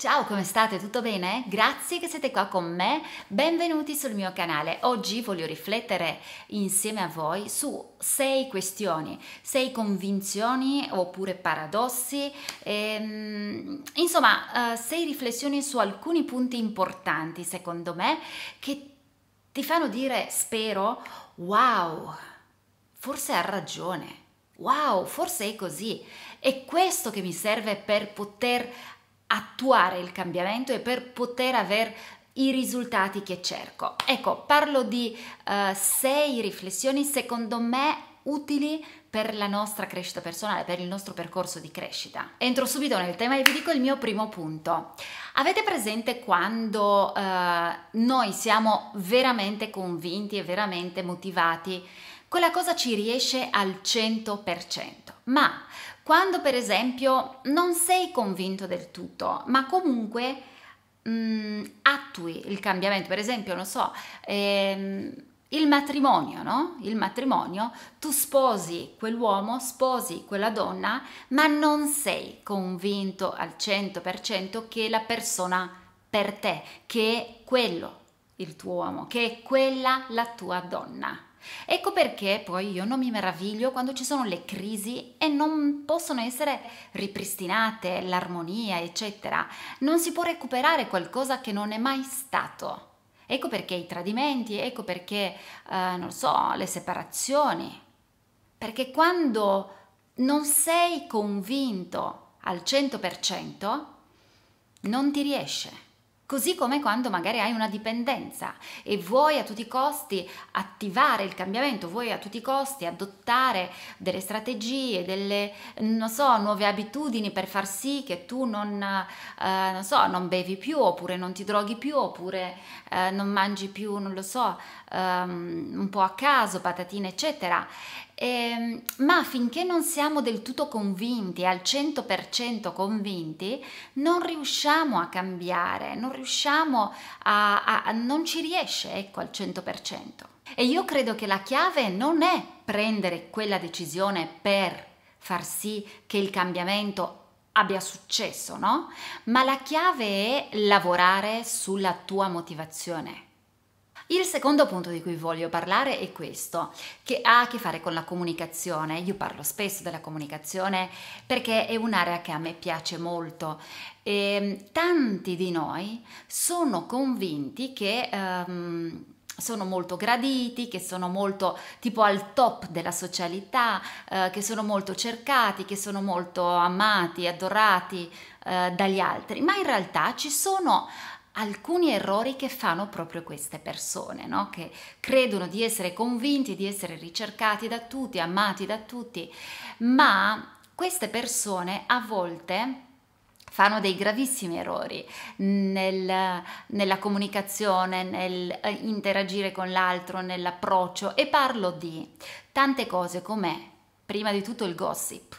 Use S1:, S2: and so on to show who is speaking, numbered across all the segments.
S1: Ciao, come state? Tutto bene? Grazie che siete qua con me, benvenuti sul mio canale. Oggi voglio riflettere insieme a voi su sei questioni, sei convinzioni oppure paradossi, ehm, insomma, eh, sei riflessioni su alcuni punti importanti, secondo me, che ti fanno dire, spero, wow, forse ha ragione. Wow, forse è così. È questo che mi serve per poter attuare il cambiamento e per poter avere i risultati che cerco. Ecco, parlo di uh, sei riflessioni secondo me utili per la nostra crescita personale, per il nostro percorso di crescita. Entro subito nel tema e vi dico il mio primo punto. Avete presente quando eh, noi siamo veramente convinti e veramente motivati? Quella cosa ci riesce al 100%, ma quando per esempio non sei convinto del tutto, ma comunque mh, mm, attui il cambiamento, per esempio, non so, ehm, il matrimonio, no? Il matrimonio, tu sposi quell'uomo, sposi quella donna, ma non sei convinto al 100% che la persona per te, che è quello il tuo uomo, che è quella la tua donna. Ecco perché poi io non mi meraviglio quando ci sono le crisi e non possono essere ripristinate l'armonia, eccetera. Non si può recuperare qualcosa che non è mai stato. Ecco perché i tradimenti, ecco perché, eh, non so, le separazioni. Perché quando non sei convinto al 100%, non ti riesce. Così come quando magari hai una dipendenza e vuoi a tutti i costi attivare il cambiamento, vuoi a tutti i costi adottare delle strategie, delle non so, nuove abitudini per far sì che tu non, eh, non, so, non bevi più oppure non ti droghi più oppure eh, non mangi più, non lo so, um, un po' a caso, patatine eccetera eh, ma finché non siamo del tutto convinti, al 100% convinti, non riusciamo a cambiare, non riusciamo a, a, a non ci riesce, ecco, al 100%. E io credo che la chiave non è prendere quella decisione per far sì che il cambiamento abbia successo, no? Ma la chiave è lavorare sulla tua motivazione il secondo punto di cui voglio parlare è questo, che ha a che fare con la comunicazione. Io parlo spesso della comunicazione perché è un'area che a me piace molto. E ehm, tanti di noi sono convinti che... Um, sono molto graditi, che sono molto tipo al top della socialità, eh, che sono molto cercati, che sono molto amati, adorati eh, dagli altri, ma in realtà ci sono alcuni errori che fanno proprio queste persone, no? che credono di essere convinti, di essere ricercati da tutti, amati da tutti, ma queste persone a volte fanno dei gravissimi errori nel, nella comunicazione, nel eh, interagire con l'altro, nell'approccio e parlo di tante cose come prima di tutto il gossip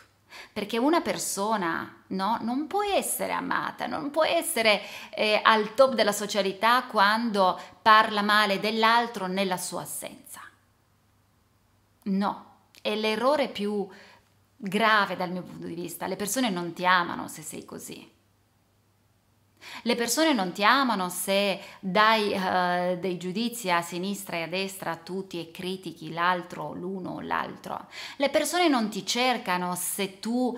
S1: perché una persona no, non può essere amata, non può essere eh, al top della socialità quando parla male dell'altro nella sua assenza. No, è l'errore più grave dal mio punto di vista. Le persone non ti amano se sei così. Le persone non ti amano se dai uh, dei giudizi a sinistra e a destra a tutti e critichi l'altro, l'uno o l'altro. Le persone non ti cercano se tu uh,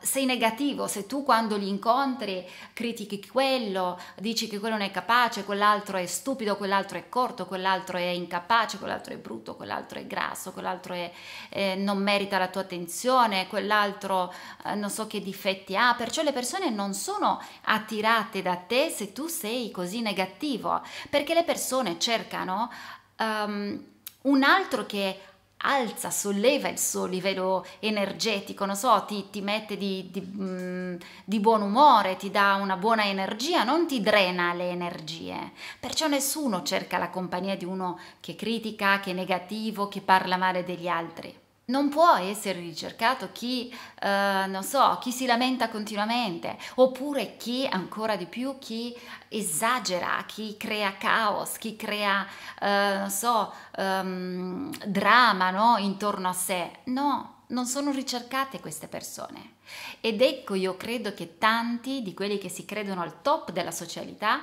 S1: sei negativo, se tu quando li incontri critichi quello, dici che quello non è capace, quell'altro è stupido, quell'altro è corto, quell'altro è incapace, quell'altro è brutto, quell'altro è grasso, quell'altro è, eh, non merita la tua attenzione, quell'altro eh, non so che difetti ha. Perciò le persone non sono attive attirate da te se tu sei così negativo, perché le persone cercano um, un altro che alza, solleva il suo livello energetico, non so, ti, ti mette di, di, mm, di, buon umore, ti dà una buona energia, non ti drena le energie. Perciò nessuno cerca la compagnia di uno che critica, che è negativo, che parla male degli altri. Non può essere ricercato chi, eh, non so, chi si lamenta continuamente, oppure chi, ancora di più, chi esagera, chi crea caos, chi crea, eh, non so, um, drama no? intorno a sé. No, non sono ricercate queste persone. Ed ecco, io credo che tanti di quelli che si credono al top della socialità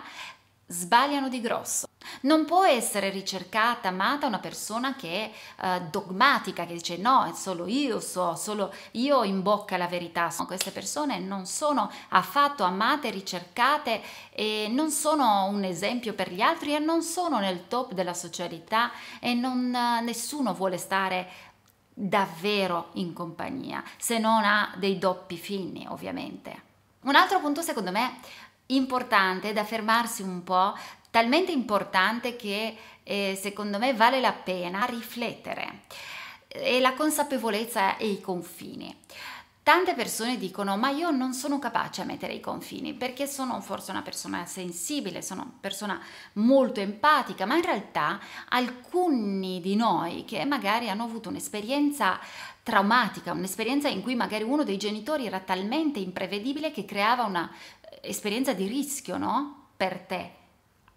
S1: sbagliano di grosso. Non può essere ricercata, amata una persona che è eh, dogmatica, che dice no, è solo io so, solo io ho in bocca la verità. Queste persone non sono affatto amate, ricercate e non sono un esempio per gli altri e non sono nel top della socialità e non, eh, nessuno vuole stare davvero in compagnia, se non ha dei doppi fini, ovviamente. Un altro punto secondo me importante da fermarsi un po' talmente importante che eh, secondo me vale la pena riflettere. E eh, la consapevolezza e i confini. Tante persone dicono ma io non sono capace a mettere i confini perché sono forse una persona sensibile, sono una persona molto empatica, ma in realtà alcuni di noi che magari hanno avuto un'esperienza traumatica, un'esperienza in cui magari uno dei genitori era talmente imprevedibile che creava una eh, esperienza di rischio, no? Per te,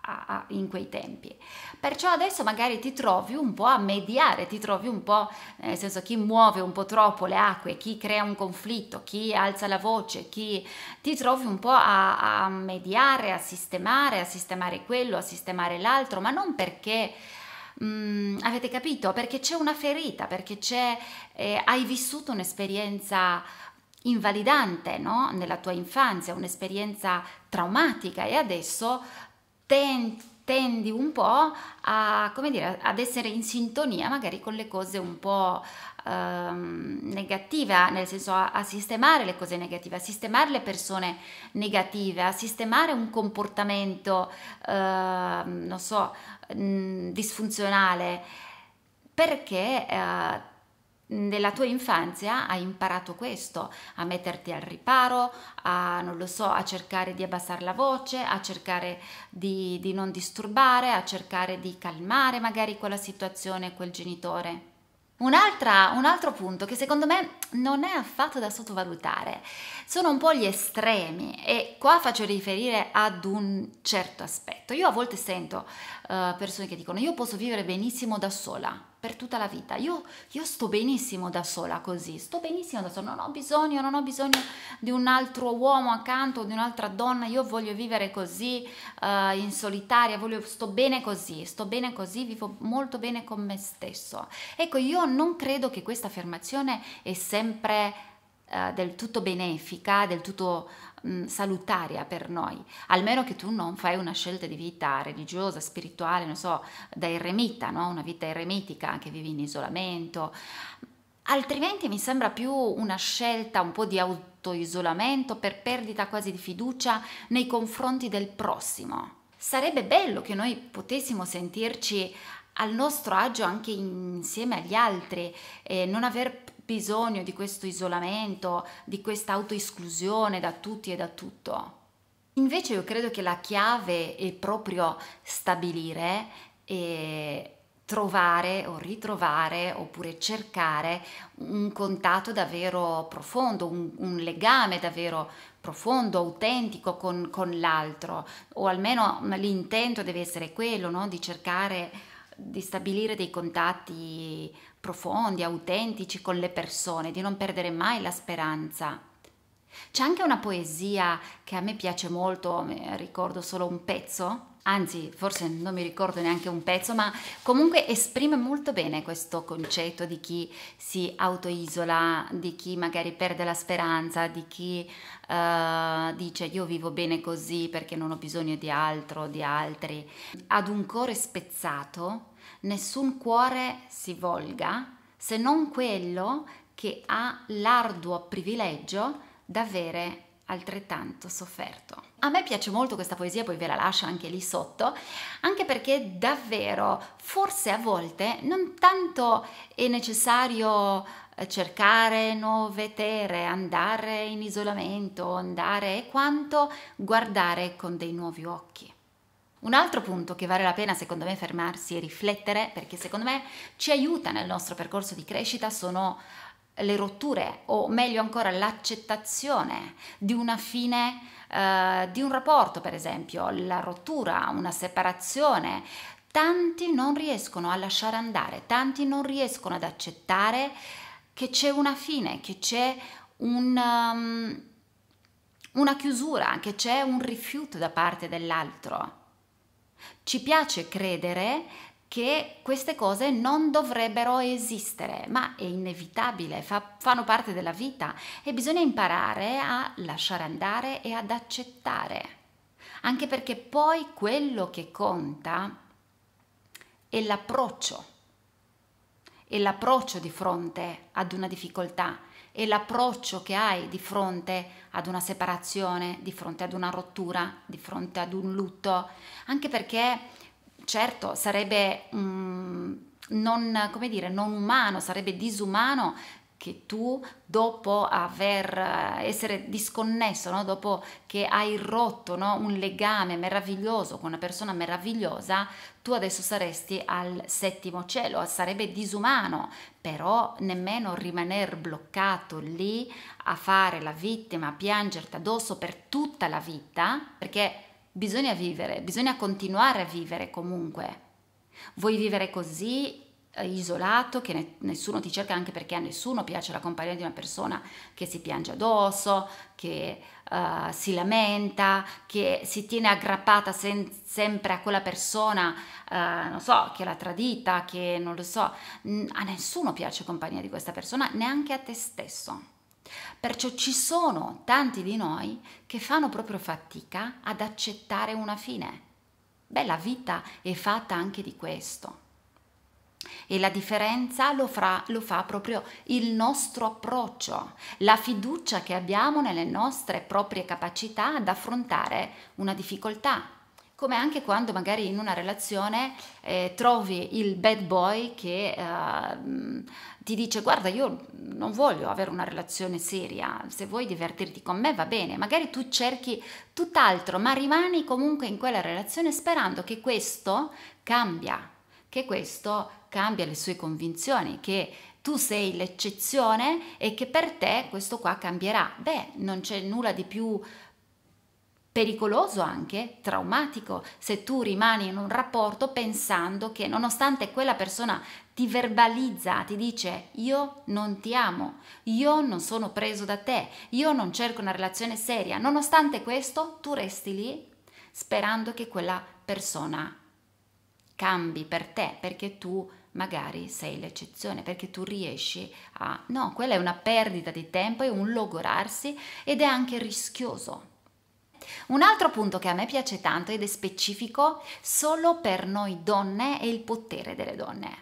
S1: a, a, in quei tempi. Perciò adesso magari ti trovi un po' a mediare, ti trovi un po', nel senso chi muove un po' troppo le acque, chi crea un conflitto, chi alza la voce, chi ti trovi un po' a, a mediare, a sistemare, a sistemare quello, a sistemare l'altro, ma non perché... Mm, avete capito? Perché c'è una ferita, perché c'è, eh, hai vissuto un'esperienza invalidante no? nella tua infanzia, un'esperienza traumatica e adesso ten, tendi un po' a, come dire, ad essere in sintonia magari con le cose un po' ehm, negative, nel senso a, a, sistemare le cose negative, a sistemare le persone negative, a sistemare un comportamento, ehm, non so, mh, mm, disfunzionale, perché eh, nella tua infanzia hai imparato questo, a metterti al riparo, a, non lo so, a cercare di abbassare la voce, a cercare di, di non disturbare, a cercare di calmare magari quella situazione, quel genitore. Un, un altro punto che secondo me non è affatto da sottovalutare sono un po' gli estremi e qua faccio riferire ad un certo aspetto. Io a volte sento uh, persone che dicono io posso vivere benissimo da sola, per tutta la vita. Io, io, sto benissimo da sola così, sto benissimo da sola, non ho bisogno, non ho bisogno di un altro uomo accanto, di un'altra donna, io voglio vivere così, uh, in solitaria, voglio, sto bene così, sto bene così, vivo molto bene con me stesso. Ecco, io non credo che questa affermazione è sempre uh, del tutto benefica, del tutto mh, salutaria per noi, almeno che tu non fai una scelta di vita religiosa, spirituale, non so, da eremita, no? una vita eremitica che vivi in isolamento, altrimenti mi sembra più una scelta un po' di autoisolamento per perdita quasi di fiducia nei confronti del prossimo. Sarebbe bello che noi potessimo sentirci al nostro agio anche insieme agli altri, e non aver bisogno di questo isolamento, di questa autoesclusione da tutti e da tutto. Invece io credo che la chiave è proprio stabilire e trovare o ritrovare oppure cercare un contatto davvero profondo, un, un legame davvero profondo, autentico con, con l'altro, o almeno l'intento deve essere quello no? di cercare di stabilire dei contatti profondi, autentici con le persone, di non perdere mai la speranza. C'è anche una poesia che a me piace molto, ricordo solo un pezzo, anzi forse non mi ricordo neanche un pezzo, ma comunque esprime molto bene questo concetto di chi si autoisola, di chi magari perde la speranza, di chi uh, dice io vivo bene così perché non ho bisogno di altro, di altri. Ad un cuore spezzato nessun cuore si volga se non quello che ha l'arduo privilegio d'avere altrettanto sofferto. A me piace molto questa poesia, poi ve la lascio anche lì sotto, anche perché davvero, forse a volte, non tanto è necessario eh, cercare nuove terre, andare in isolamento, andare quanto guardare con dei nuovi occhi. Un altro punto che vale la pena secondo me fermarsi e riflettere, perché secondo me ci aiuta nel nostro percorso di crescita, sono le rotture o meglio ancora l'accettazione di una fine eh, di un rapporto, per esempio, la rottura, una separazione. Tanti non riescono a lasciare andare, tanti non riescono ad accettare che c'è una fine, che c'è un... Um, una chiusura, che c'è un rifiuto da parte dell'altro. Ci piace credere che queste cose non dovrebbero esistere, ma è inevitabile, fa, fanno parte della vita e bisogna imparare a lasciare andare e ad accettare. Anche perché poi quello che conta è l'approccio, è l'approccio di fronte ad una difficoltà e l'approccio che hai di fronte ad una separazione, di fronte ad una rottura, di fronte ad un lutto, anche perché certo sarebbe... Mm, non, come dire, non umano, sarebbe disumano che tu dopo aver eh, essere disconnesso, no? dopo che hai rotto no? un legame meraviglioso con una persona meravigliosa, tu adesso saresti al settimo cielo, sarebbe disumano, però nemmeno rimanere bloccato lì a fare la vittima, a piangerti addosso per tutta la vita, perché bisogna vivere, bisogna continuare a vivere comunque. Vuoi vivere così eh, isolato, che ne, nessuno ti cerca anche perché a nessuno piace la compagnia di una persona che si piange addosso, che uh, si lamenta, che si tiene aggrappata sen, sempre a quella persona, uh, non so, che l'ha tradita, che non lo so, a nessuno piace compagnia di questa persona, neanche a te stesso. Perciò ci sono tanti di noi che fanno proprio fatica ad accettare una fine. Beh, la vita è fatta anche di questo. E la differenza lo fa, lo fa, proprio il nostro approccio, la fiducia che abbiamo nelle nostre proprie capacità ad affrontare una difficoltà. Come anche quando magari in una relazione eh, trovi il bad boy che eh, ti dice guarda io non voglio avere una relazione seria, se vuoi divertirti con me va bene, magari tu cerchi tutt'altro ma rimani comunque in quella relazione sperando che questo cambia che questo cambia le sue convinzioni, che tu sei l'eccezione e che per te questo qua cambierà. Beh, non c'è nulla di più pericoloso anche, traumatico, se tu rimani in un rapporto pensando che nonostante quella persona ti verbalizza, ti dice io non ti amo, io non sono preso da te, io non cerco una relazione seria, nonostante questo tu resti lì sperando che quella persona cambi per te perché tu magari sei l'eccezione, perché tu riesci a... No, quella è una perdita di tempo, è un logorarsi ed è anche rischioso. Un altro punto che a me piace tanto ed è specifico solo per noi donne è il potere delle donne.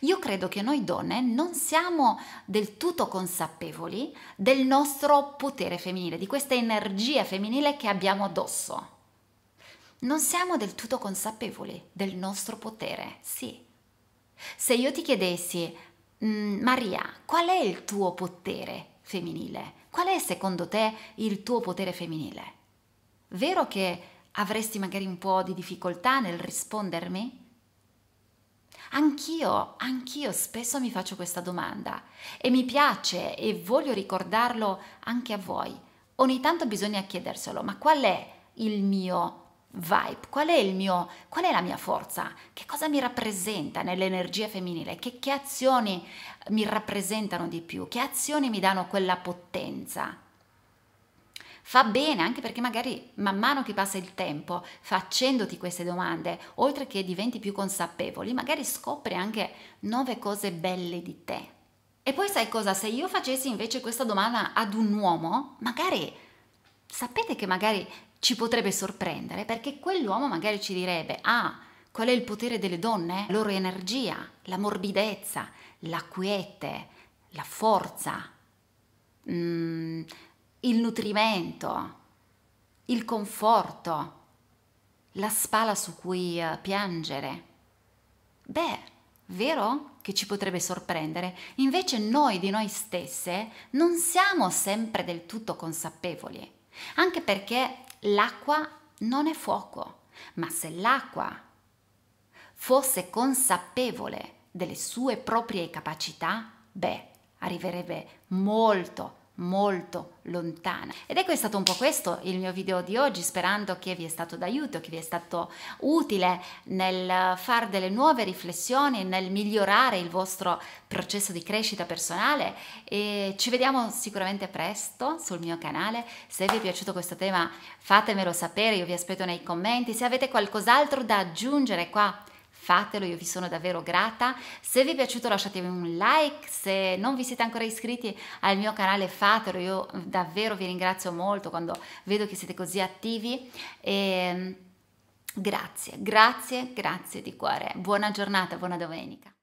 S1: Io credo che noi donne non siamo del tutto consapevoli del nostro potere femminile, di questa energia femminile che abbiamo addosso. Non siamo del tutto consapevoli del nostro potere, sì. Se io ti chiedessi, mm, Maria, qual è il tuo potere femminile? Qual è secondo te il tuo potere femminile? Vero che avresti magari un po' di difficoltà nel rispondermi? Anch'io, anch'io spesso mi faccio questa domanda e mi piace e voglio ricordarlo anche a voi. Ogni tanto bisogna chiederselo, ma qual è il mio potere? vibe, qual è, il mio, qual è la mia forza, che cosa mi rappresenta nell'energia femminile, che, che azioni mi rappresentano di più, che azioni mi danno quella potenza. Fa bene anche perché magari man mano che passa il tempo facendoti queste domande, oltre che diventi più consapevoli, magari scopri anche nuove cose belle di te. E poi sai cosa? Se io facessi invece questa domanda ad un uomo, magari sapete che magari ci potrebbe sorprendere perché quell'uomo magari ci direbbe, ah, qual è il potere delle donne? La loro energia, la morbidezza, la quiete, la forza, mm, il nutrimento, il conforto, la spalla su cui eh, piangere. Beh, vero? Che ci potrebbe sorprendere. Invece noi di noi stesse non siamo sempre del tutto consapevoli, anche perché L'acqua non è fuoco, ma se l'acqua fosse consapevole delle sue proprie capacità, beh, arriverebbe molto molto lontana. Ed ecco è stato un po' questo il mio video di oggi, sperando che vi è stato d'aiuto, che vi è stato utile nel fare delle nuove riflessioni, nel migliorare il vostro processo di crescita personale e ci vediamo sicuramente presto sul mio canale. Se vi è piaciuto questo tema fatemelo sapere, io vi aspetto nei commenti. Se avete qualcos'altro da aggiungere qua fatelo, io vi sono davvero grata. Se vi è piaciuto lasciatemi un like, se non vi siete ancora iscritti al mio canale fatelo, io davvero vi ringrazio molto quando vedo che siete così attivi e ehm, grazie, grazie, grazie di cuore. Buona giornata, buona domenica.